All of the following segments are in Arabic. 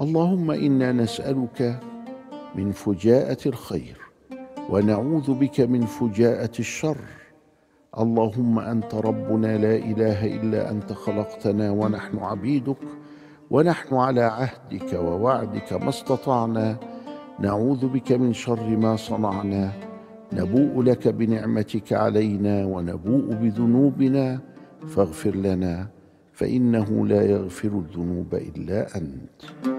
اللهم انا نسالك من فجاءه الخير ونعوذ بك من فجاءه الشر اللهم انت ربنا لا اله الا انت خلقتنا ونحن عبيدك ونحن على عهدك ووعدك ما استطعنا نعوذ بك من شر ما صنعنا نبوء لك بنعمتك علينا ونبوء بذنوبنا فاغفر لنا فانه لا يغفر الذنوب الا انت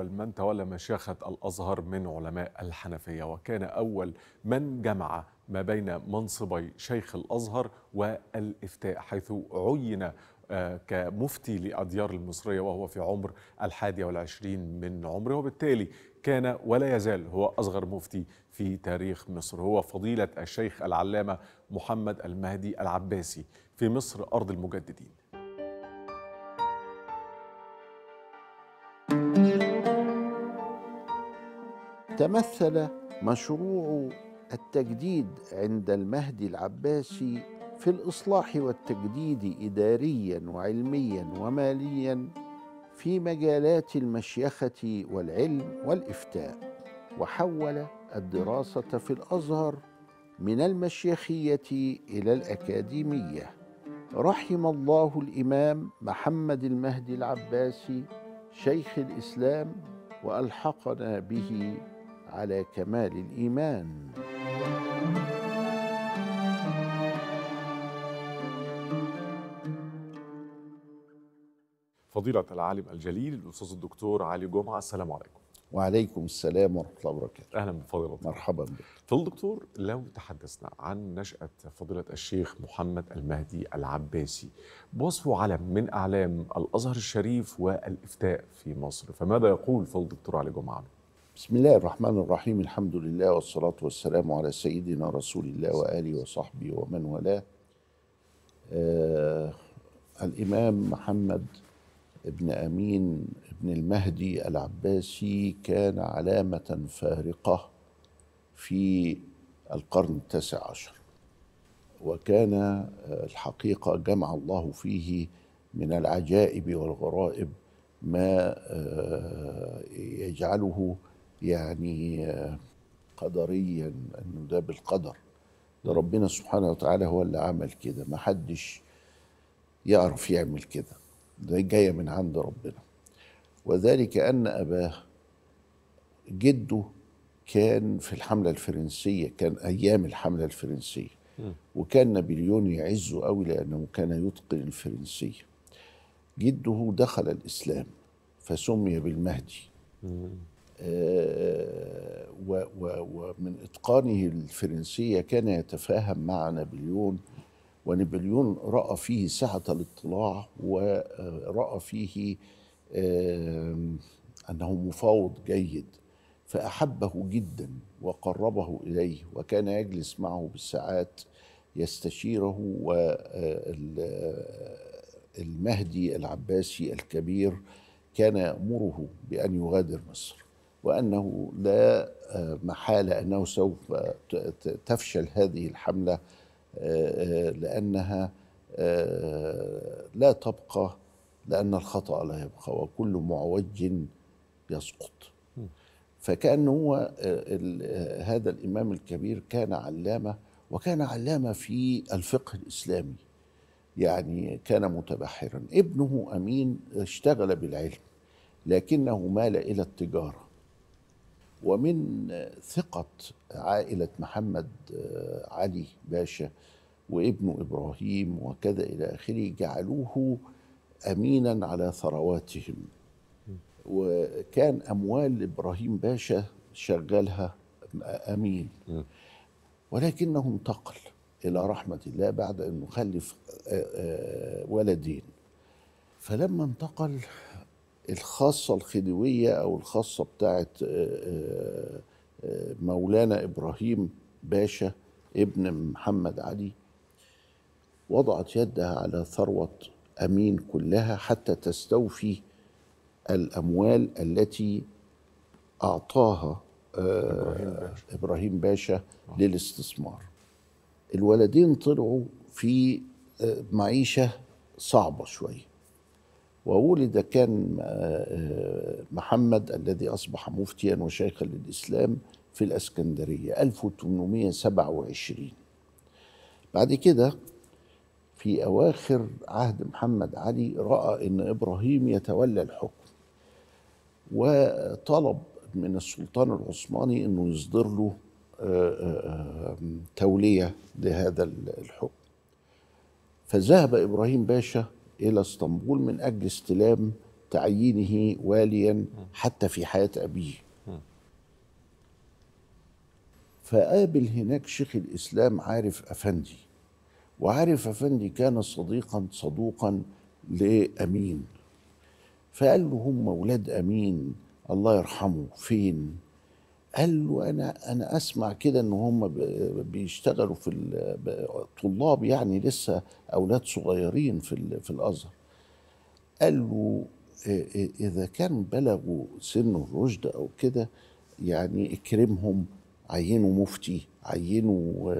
أول من تولى مشيخة الأزهر من علماء الحنفية وكان أول من جمع ما بين منصبي شيخ الأزهر والإفتاء حيث عين آه، كمفتي لأديار المصرية وهو في عمر الحادي والعشرين من عمره وبالتالي كان ولا يزال هو أصغر مفتي في تاريخ مصر هو فضيلة الشيخ العلامة محمد المهدي العباسي في مصر أرض المجددين تمثل مشروع التجديد عند المهدي العباسي في الاصلاح والتجديد اداريا وعلميا وماليا في مجالات المشيخه والعلم والافتاء وحول الدراسه في الازهر من المشيخيه الى الاكاديميه رحم الله الامام محمد المهدي العباسي شيخ الاسلام والحقنا به على كمال الايمان فضيلة العالم الجليل الأستاذ الدكتور علي جمعة السلام عليكم وعليكم السلام ورحمة الله وبركاته أهلا بفضيلة مرحبا بك فضيلة الدكتور لو تحدثنا عن نشأة فضيلة الشيخ محمد المهدي العباسي بوصفه علم من أعلام الأزهر الشريف والإفتاء في مصر فماذا يقول فضل الدكتور علي جمعة عنه؟ بسم الله الرحمن الرحيم الحمد لله والصلاة والسلام على سيدنا رسول الله وآله وصحبه ومن والاه آه الإمام محمد ابن أمين ابن المهدي العباسي كان علامة فارقة في القرن التاسع عشر وكان آه، الحقيقة جمع الله فيه من العجائب والغرائب ما آه، يجعله يعني قدريا انه ده بالقدر ده ربنا سبحانه وتعالى هو اللي عمل كده ما حدش يعرف يعمل كده ده جاية من عند ربنا وذلك أن أباه جده كان في الحملة الفرنسية كان أيام الحملة الفرنسية وكان نابليون يعزه قوي لأنه كان يتقن الفرنسية جده دخل الإسلام فسمي بالمهدي آه، ومن إتقانه الفرنسية كان يتفاهم مع نابليون ونابليون رأى فيه سعة الاطلاع ورأى فيه آه، أنه مفاوض جيد فأحبه جدا وقربه إليه وكان يجلس معه بالساعات يستشيره والمهدي العباسي الكبير كان يأمره بأن يغادر مصر وأنه لا آه، محالة أنه سوف تفشل هذه الحملة آه، آه، لأنها لا تبقى لأن الخطأ لا يبقى وكل معوج يسقط فكأن هو هذا الإمام الكبير كان علامة وكان علامة في الفقه الإسلامي يعني كان متبحرا ابنه أمين اشتغل بالعلم لكنه مال إلى التجارة ومن ثقة عائلة محمد آه، علي باشا وابنه إبراهيم وكذا إلى آخره جعلوه أمينا على ثرواتهم وكان أموال إبراهيم باشا شغلها أمين ولكنه انتقل إلى رحمة الله بعد أنه خلف آه، آه، ولدين فلما انتقل الخاصة الخديوية أو الخاصة بتاعت آه، آه، آه، مولانا إبراهيم باشا ابن محمد علي وضعت يدها على ثروة أمين كلها حتى تستوفي الأموال التي أعطاها إبراهيم باشا, إبراهيم باشا للاستثمار الولدين طلعوا في معيشة صعبة شوية وولد كان آه، آه، محمد الذي أصبح مفتيا وشيخا للإسلام في الأسكندرية 1827 بعد كده في أواخر عهد محمد علي رأى أن إبراهيم يتولى الحكم وطلب من السلطان العثماني أنه يصدر له آه، تولية لهذا الحكم فذهب إبراهيم باشا إلى اسطنبول من أجل استلام تعيينه واليا حتى في حياة أبيه فقابل هناك شيخ الإسلام عارف أفندي وعارف أفندي كان صديقا صدوقا لأمين فقال له هم أولاد أمين الله يرحمه فين قال له انا انا اسمع كده ان هم بيشتغلوا في طلاب يعني لسه اولاد صغيرين في في الازهر قال له اذا كان بلغوا سن الرشد او كده يعني اكرمهم عينه مفتي عينه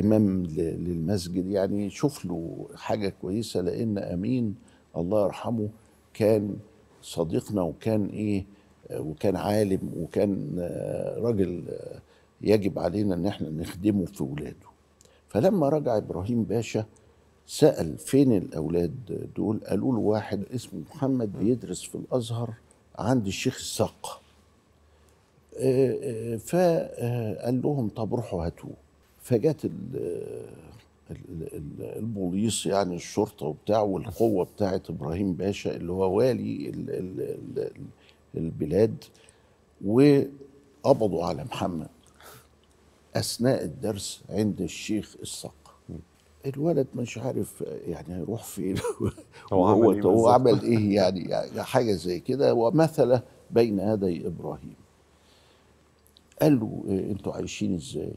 امام للمسجد يعني شوف له حاجه كويسه لان امين الله يرحمه كان صديقنا وكان ايه وكان عالم وكان آه، راجل آه، يجب علينا ان احنا نخدمه في ولاده فلما رجع ابراهيم باشا سال فين الاولاد دول قالوا له واحد اسمه محمد بيدرس في الازهر عند الشيخ الساق آه، فقال لهم طب روحوا هاتوه فجت البوليس يعني الشرطه وبتاع والقوه بتاعت ابراهيم باشا اللي هو والي ال ال ال البلاد وقبضوا على محمد اثناء الدرس عند الشيخ الصقر الولد مش عارف يعني هيروح فين هو عمل, هو إيه عمل ايه يعني, يعني حاجه زي كده ومثل بين يدي ابراهيم قال له إيه، انتوا عايشين ازاي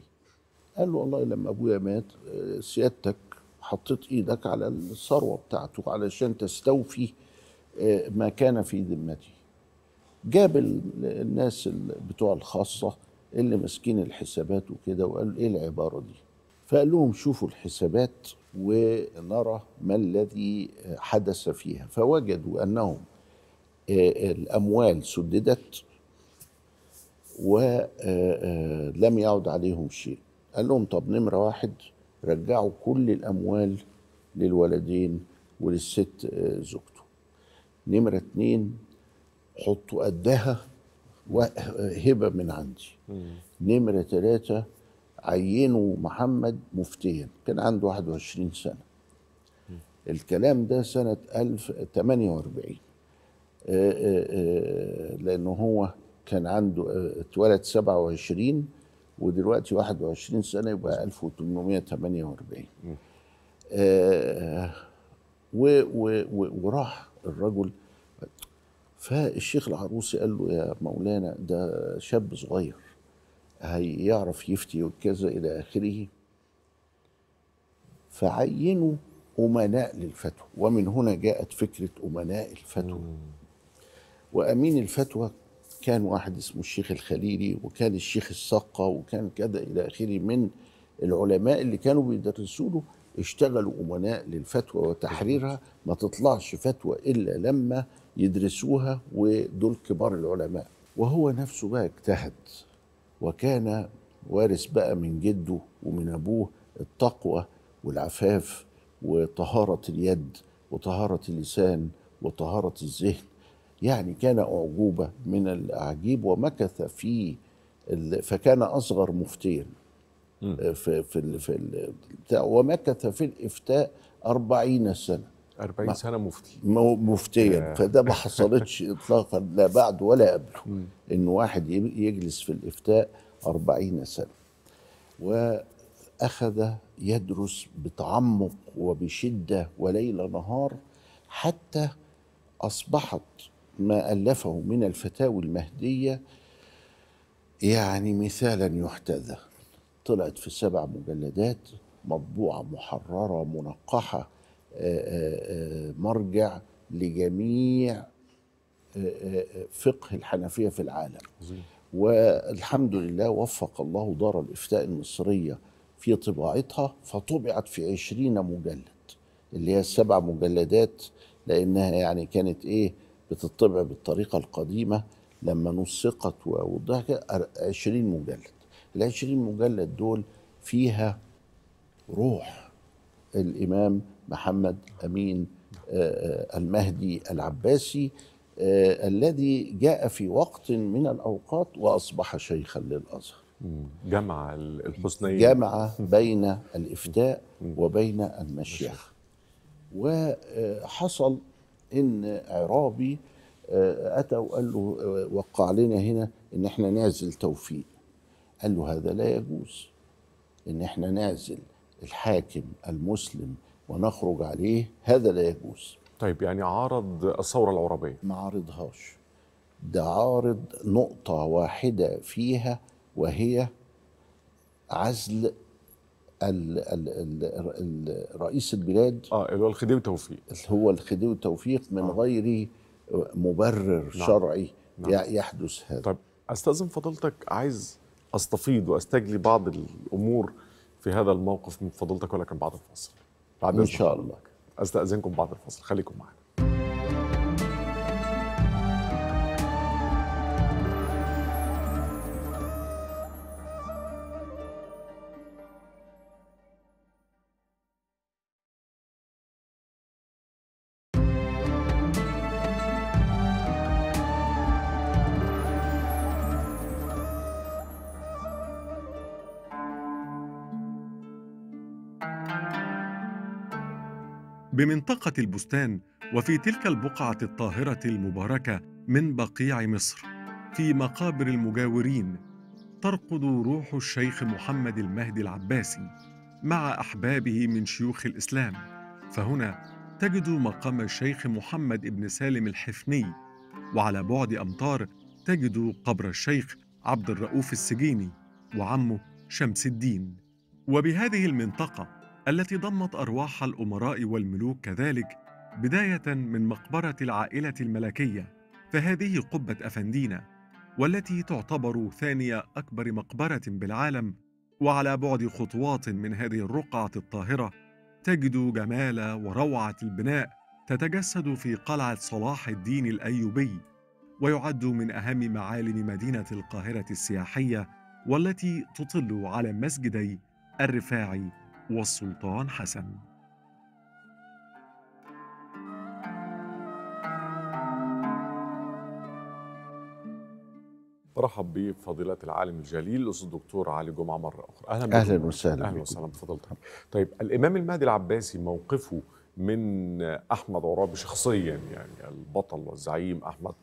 قال له والله لما ابويا مات آه، سيادتك حطيت ايدك على الثروه بتاعته علشان تستوفي آه، ما كان في ذمتي جاب الناس بتوع الخاصه اللي ماسكين الحسابات وكده وقالوا ايه العباره دي فقال لهم شوفوا الحسابات ونرى ما الذي حدث فيها فوجدوا انهم آه، الاموال سددت ولم آه، آه، يعد عليهم شيء قال لهم طب نمره واحد رجعوا كل الاموال للولدين وللست زوجته نمره اتنين حطوا قدها هبه من عندي نمره ثلاثه عينوا محمد مفتيا كان عنده 21 سنه الكلام ده سنه 1048 آه، آه، آه، لانه هو كان عنده اتولد 27 ودلوقتي 21 سنه يبقى 1848 و وراح الرجل فالشيخ العروسي قال له يا مولانا ده شاب صغير هيعرف يفتي وكذا إلى آخره فعينوا أمناء للفتوى ومن هنا جاءت فكرة أمناء الفتوى وأمين الفتوى كان واحد اسمه الشيخ الخليلي وكان الشيخ السقة وكان كذا إلى آخره من العلماء اللي كانوا بيدرسوا له اشتغلوا أمناء للفتوى وتحريرها ما تطلعش فتوى إلا لما يدرسوها ودول كبار العلماء وهو نفسه بقى اجتهد وكان وارث بقى من جده ومن ابوه التقوى والعفاف وطهاره اليد وطهاره اللسان وطهاره الذهن يعني كان اعجوبه من الاعاجيب ومكث في فكان اصغر مفتيا آه، في في, في ومكث في الافتاء أربعين سنه 40 سنه مفتي مفتيا آه. فده ما حصلتش اطلاقا لا بعد ولا قبله ان واحد يجلس في الافتاء 40 سنه واخذ يدرس بتعمق وبشده وليل نهار حتى اصبحت ما الفه من الفتاوي المهديه يعني مثالا يحتذى طلعت في سبع مجلدات مطبوعه محرره منقحه مرجع لجميع آه، آه، فقه الحنفيه في العالم عظيم. والحمد لله وفق الله دار الافتاء المصريه في طباعتها فطبعت في عشرين مجلد اللي هي السبع مجلدات لانها يعني كانت ايه بتطبع بالطريقه القديمه لما نسقت ووضعت عشرين مجلد العشرين مجلد دول فيها روح الامام محمد امين آه، آه، المهدي العباسي آه، الذي جاء في وقت من الاوقات واصبح شيخا للازهر جمع الحسنين جمع بين الافتاء وبين المشيخه وحصل ان عرابي اتى وقال له وقع لنا هنا ان احنا نعزل توفيق قال له هذا لا يجوز ان احنا نعزل الحاكم المسلم ونخرج عليه هذا لا يجوز طيب يعني عارض الثورة العربية ما عارضهاش ده عارض نقطة واحدة فيها وهي عزل ال ال ال رئيس البلاد اه اللي هو الخديوي توفيق اللي هو الخديوي توفيق من آه. غير مبرر نعم. شرعي نعم. يحدث هذا طيب استاذن فضيلتك عايز استفيض واستجلي بعض الامور في هذا الموقف من فضيلتك ولكن بعد الفصل بعد ان شاء الله استاذنكم بعد الفصل خليكم معنا بمنطقة البستان وفي تلك البقعة الطاهرة المباركة من بقيع مصر في مقابر المجاورين ترقد روح الشيخ محمد المهدي العباسي مع أحبابه من شيوخ الإسلام فهنا تجد مقام الشيخ محمد ابن سالم الحفني وعلى بعد أمتار تجد قبر الشيخ عبد الرؤوف السجيني وعمه شمس الدين وبهذه المنطقة التي ضمت أرواح الأمراء والملوك كذلك بداية من مقبرة العائلة الملكية فهذه قبة أفندينا والتي تعتبر ثانية أكبر مقبرة بالعالم وعلى بعد خطوات من هذه الرقعة الطاهرة تجد جمال وروعة البناء تتجسد في قلعة صلاح الدين الأيوبي ويعد من أهم معالم مدينة القاهرة السياحية والتي تطل على مسجدي الرفاعي والسلطان حسن برحب بفضيلة العالم الجليل الأستاذ الدكتور علي جمعة مرة أخرى أهلا بكم أهلا وسهلا أهلا وسهلا بفضلتك طيب الإمام المهدي العباسي موقفه من أحمد عرابي شخصيا يعني البطل والزعيم أحمد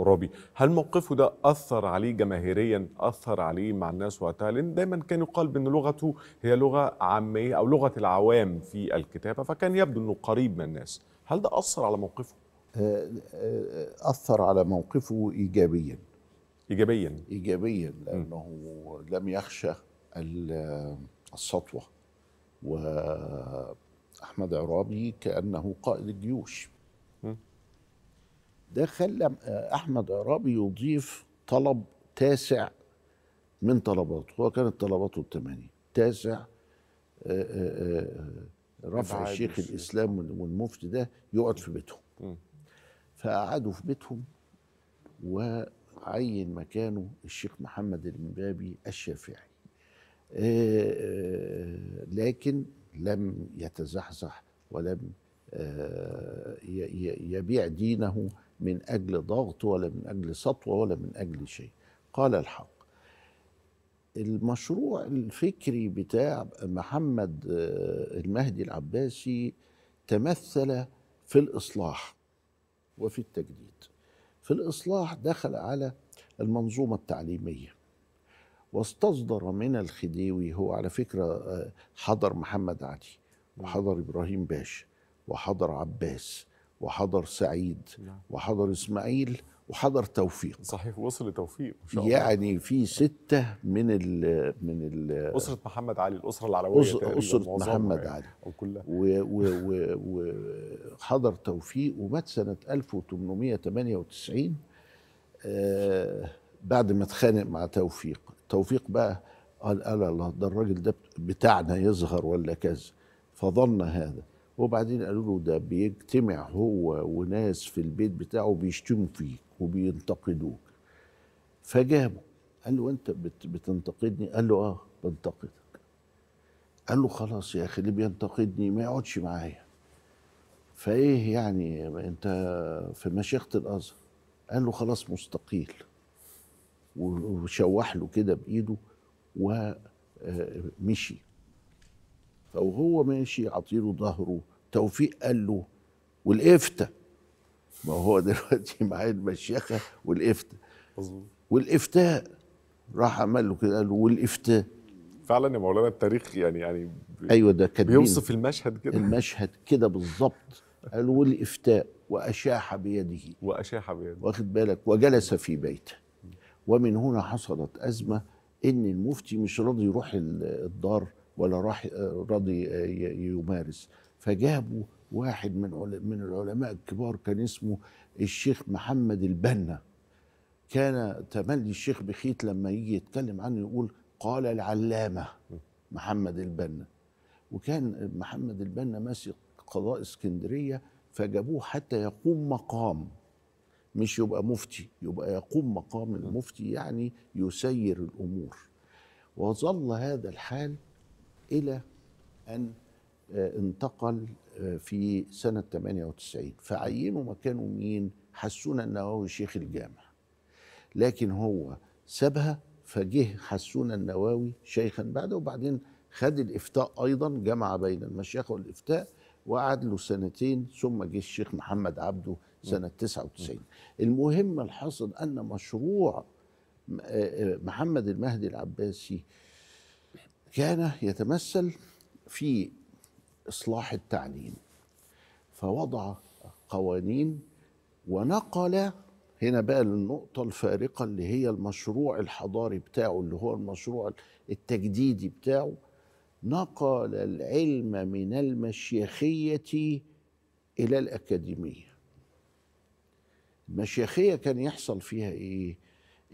رابي هل موقفه ده اثر عليه جماهيريا اثر عليه مع الناس وقتها لان دايما كان يقال بان لغته هي لغه عاميه او لغه العوام في الكتابه فكان يبدو انه قريب من الناس هل ده اثر على موقفه آه، آه، اثر على موقفه ايجابيا ايجابيا ايجابيا لانه م. لم يخشى السطوه واحمد عرابي كانه قائد الجيوش ده خلى آه، احمد عرابي يضيف طلب تاسع من طلباته هو كانت طلباته الثمانيه تاسع آه، آه، رفع الشيخ الاسلام والمفتي ده يقعد في بيتهم فقعدوا في بيتهم وعين مكانه الشيخ محمد المبابي الشافعي لكن لم يتزحزح ولم يبيع دينه من أجل ضغط ولا من أجل سطوة ولا من أجل شيء قال الحق المشروع الفكري بتاع محمد آه، المهدي العباسي تمثل في الإصلاح وفي التجديد في الإصلاح دخل على المنظومة التعليمية واستصدر من الخديوي هو على فكرة آه، حضر محمد علي وحضر إبراهيم باشا وحضر عباس وحضر سعيد نعم. وحضر اسماعيل وحضر توفيق صحيح وصل لتوفيق ان شاء الله يعني في ستة من ال من ال أسرة محمد علي الأسرة العلوية أسرة, أسرة محمد يعني، علي وحضر توفيق ومات سنة 1898 آه بعد ما اتخانق مع توفيق توفيق بقى قال الله ده الراجل ده بتاعنا يظهر ولا كذا فظن هذا وبعدين قالوا له ده بيجتمع هو وناس في البيت بتاعه بيشتموا فيك وبينتقدوك فجابه قال له انت بتنتقدني قال له اه بنتقدك قال له خلاص يا اخي اللي بينتقدني ما يقعدش معايا فايه يعني انت في مشيخه الازهر قال له خلاص مستقيل وشوح له كده بايده ومشي آه، وهو ماشي عطيله ظهره توفيق قال له والافتة ما هو دلوقتي معاه المشيخة والافتة والافتاء راح عمل له كده قال له والافتاء فعلا يا مولانا التاريخ يعني يعني ايوه ده كان بيوصف المشهد كده المشهد كده بالظبط قال والافتاء واشاح بيده واشاح بيده واخد بالك وجلس في بيته ومن هنا حصلت ازمه ان المفتي مش راضي يروح الدار ولا راح آه، راضي آه، يمارس فجابوا واحد من من العلماء الكبار كان اسمه الشيخ محمد البنا كان تملي الشيخ بخيت لما يجي يتكلم عنه يقول قال العلامه محمد البنا وكان محمد البنا ماسك قضاء اسكندريه فجابوه حتى يقوم مقام مش يبقى مفتي يبقى يقوم مقام المفتي يعني يسير الامور وظل هذا الحال إلى أن آه، انتقل آه، في سنة 98 فعينوا مكانه مين حسون النووي شيخ الجامع لكن هو سابها فجه حسون النووي شيخا بعده وبعدين خد الإفتاء أيضا جمع بين المشيخة والإفتاء وقعد له سنتين ثم جه الشيخ محمد عبده سنة 99 المهم الحاصل أن مشروع آه، محمد المهدي العباسي كان يتمثل في اصلاح التعليم فوضع قوانين ونقل هنا بقى النقطة الفارقة اللي هي المشروع الحضاري بتاعه اللي هو المشروع التجديدي بتاعه نقل العلم من المشيخية إلى الأكاديمية المشيخية كان يحصل فيها إيه؟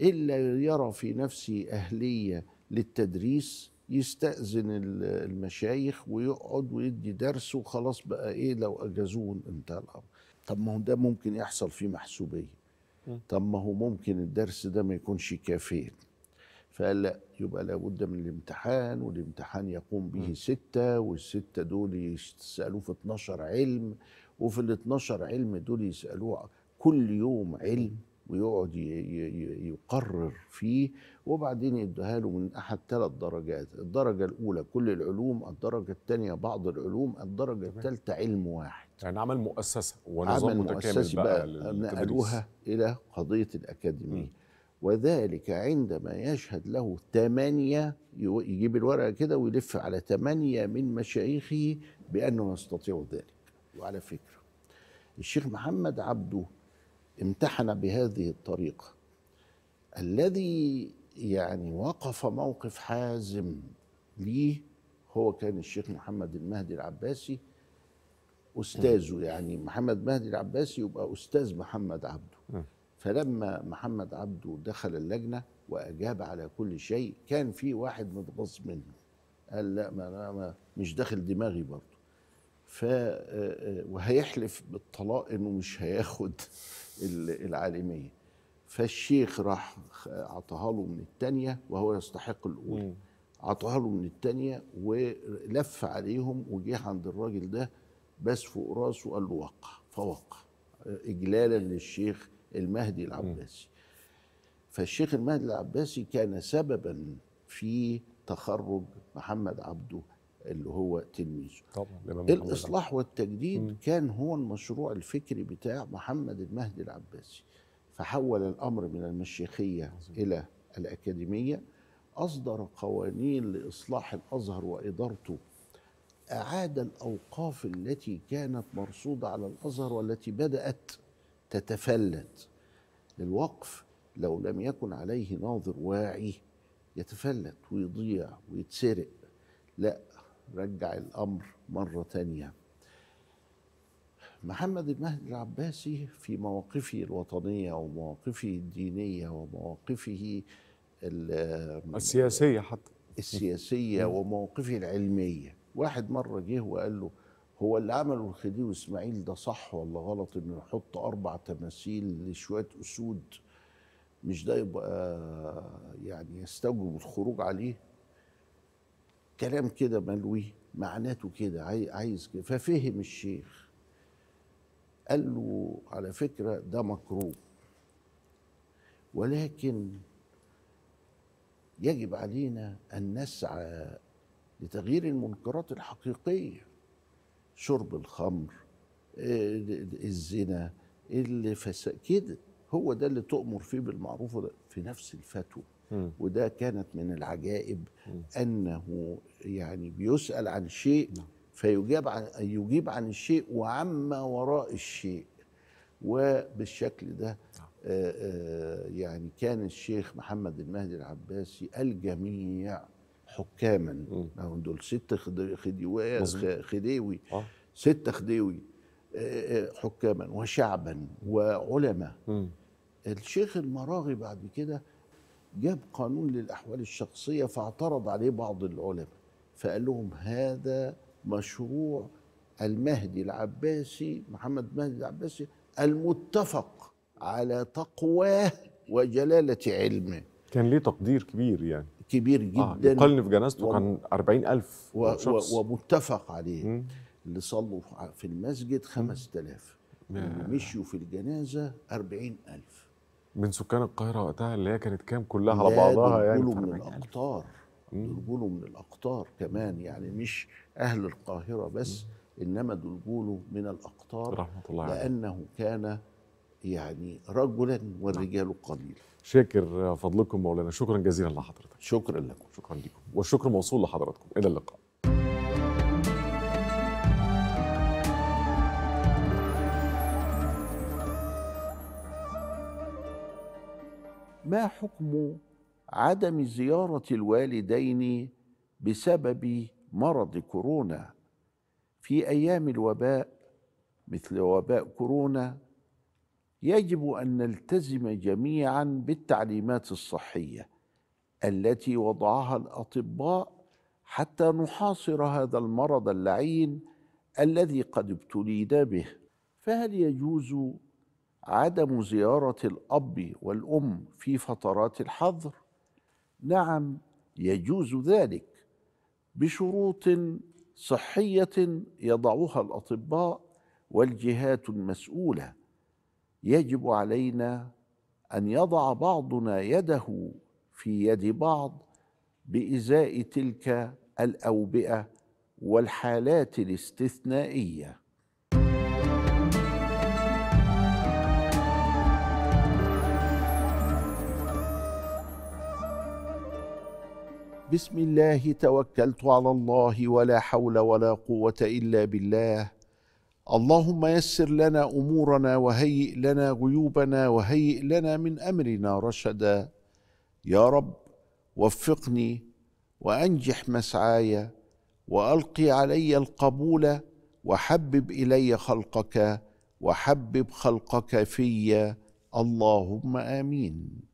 إلا يرى في نفسه أهلية للتدريس يستأذن المشايخ ويقعد ويدي درس وخلاص بقى ايه لو اجازوه انتهى الامر طب ما هو ده ممكن يحصل فيه محسوبيه طب ما هو ممكن الدرس ده ما يكونش كافي فقال لا يبقى لابد من الامتحان والامتحان يقوم به ستة والستة دول يسألوه في 12 علم وفي ال 12 علم دول يسألوه كل يوم علم ويقعد يقرر فيه وبعدين يديها له من احد ثلاث درجات الدرجه الاولى كل العلوم الدرجه الثانيه بعض العلوم الدرجه الثالثه علم واحد يعني عمل مؤسسه ونظام عمل متكامل بقى, بقى نقلوها الى قضيه الاكاديميه وذلك عندما يشهد له ثمانية يجيب الورقة كده ويلف على ثمانية من مشايخه بأنه يستطيع ذلك وعلى فكرة الشيخ محمد عبده امتحن بهذه الطريقه الذي يعني وقف موقف حازم ليه هو كان الشيخ محمد المهدي العباسي استاذه يعني محمد مهدي العباسي يبقى استاذ محمد عبده فلما محمد عبده دخل اللجنه واجاب على كل شيء كان في واحد متغص منه قال لا ما انا ما مش داخل دماغي برضه ف آه، آه، وهيحلف بالطلاق انه مش هياخد العالميه فالشيخ راح عطاها له من الثانيه وهو يستحق الاولى عطاها له من الثانيه ولف عليهم وجه عند الراجل ده بس فوق راسه وقال له وقع فوقع اجلالا للشيخ المهدي العباسي فالشيخ المهدي العباسي كان سببا في تخرج محمد عبده اللي هو تلميذه طبعا الإصلاح والتجديد م. كان هو المشروع الفكري بتاع محمد المهدي العباسي فحول الأمر من المشيخية عزيز. إلى الأكاديمية أصدر قوانين لإصلاح الأزهر وإدارته أعاد الأوقاف التي كانت مرصودة على الأزهر والتي بدأت تتفلت الوقف لو لم يكن عليه ناظر واعي يتفلت ويضيع ويتسرق لا رجع الامر مره تانيه محمد المهدي العباسي في مواقفه الوطنيه ومواقفه الدينيه ومواقفه السياسيه حتى السياسيه ومواقفه العلميه واحد مره جه وقال له هو اللي عمله الخديوي اسماعيل ده صح ولا غلط انه يحط اربع تماثيل لشويه اسود مش ده يبقى آه، يعني يستوجب الخروج عليه كلام كده ملوي معناته كده عايز كده ففهم الشيخ قال له على فكرة ده مكروه ولكن يجب علينا أن نسعى لتغيير المنكرات الحقيقية شرب الخمر آه، الزنا الفساد كده هو ده اللي تؤمر فيه بالمعروف في نفس الفتوى وده كانت من العجائب م. انه يعني بيسال عن شيء م. نعم. فيجاب عن يجيب عن الشيء وعما وراء الشيء وبالشكل ده آآ نعم. آآ آه، آه، يعني كان الشيخ محمد المهدي العباسي الجميع حكاما دول ست خديوي خديوي آه. ست خديوي حكاما وشعبا وعلماء الشيخ المراغي بعد كده جاب قانون للأحوال الشخصية فاعترض عليه بعض العلماء فقال لهم هذا مشروع المهدي العباسي محمد مهدي العباسي المتفق على تقواه وجلالة علمه كان ليه تقدير كبير يعني كبير آه، جدا آه يقلن في جنازته و... كان 40000 و... شخص. و... ومتفق عليه مم. اللي صلوا في المسجد 5000 اللي مشوا في الجنازة 40000 من سكان القاهره وقتها اللي هي كانت كام كلها على بعضها يعني دول من الاقطار دول من الاقطار كمان يعني مش اهل القاهره بس انما دول من الاقطار رحمه الله لانه عم. كان يعني رجلا والرجال نعم. قليل شاكر فضلكم مولانا شكرا جزيلا لحضرتك شكرا لكم شكرا لكم والشكر موصول لحضراتكم الى اللقاء ما حكم عدم زيارة الوالدين بسبب مرض كورونا في أيام الوباء مثل وباء كورونا يجب أن نلتزم جميعا بالتعليمات الصحية التي وضعها الأطباء حتى نحاصر هذا المرض اللعين الذي قد ابتلينا به فهل يجوز عدم زيارة الأب والأم في فترات الحظر نعم يجوز ذلك بشروط صحية يضعها الأطباء والجهات المسؤولة يجب علينا أن يضع بعضنا يده في يد بعض بإزاء تلك الأوبئة والحالات الاستثنائيه بسم الله توكلت على الله ولا حول ولا قوه الا بالله اللهم يسر لنا امورنا وهيئ لنا غيوبنا وهيئ لنا من امرنا رشدا يا رب وفقني وانجح مسعاي والقي علي القبول وحبب الي خلقك وحبب خلقك في اللهم امين